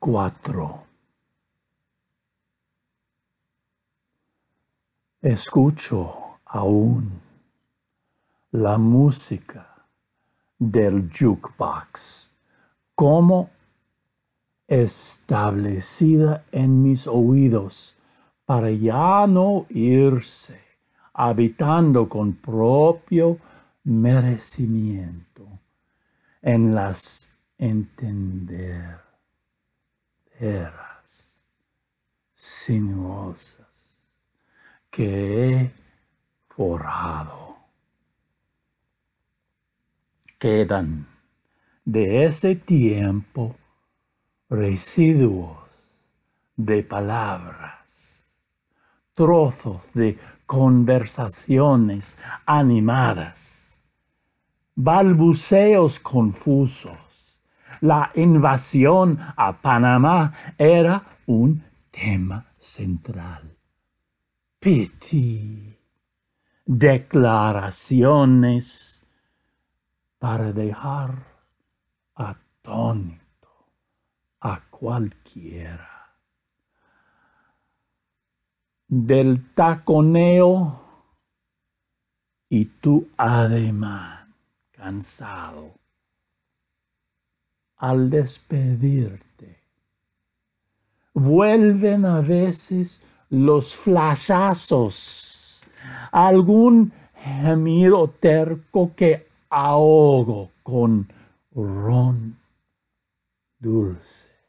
4. Escucho aún la música del jukebox como establecida en mis oídos para ya no irse habitando con propio merecimiento en las entender sinuosas que he forjado. Quedan de ese tiempo residuos de palabras, trozos de conversaciones animadas, balbuceos confusos la invasión a Panamá era un tema central. Piti. Declaraciones para dejar atónito a cualquiera. Del taconeo y tu ademán cansado al despedirte. Vuelven a veces los flashazos, algún gemido terco que ahogo con ron dulce.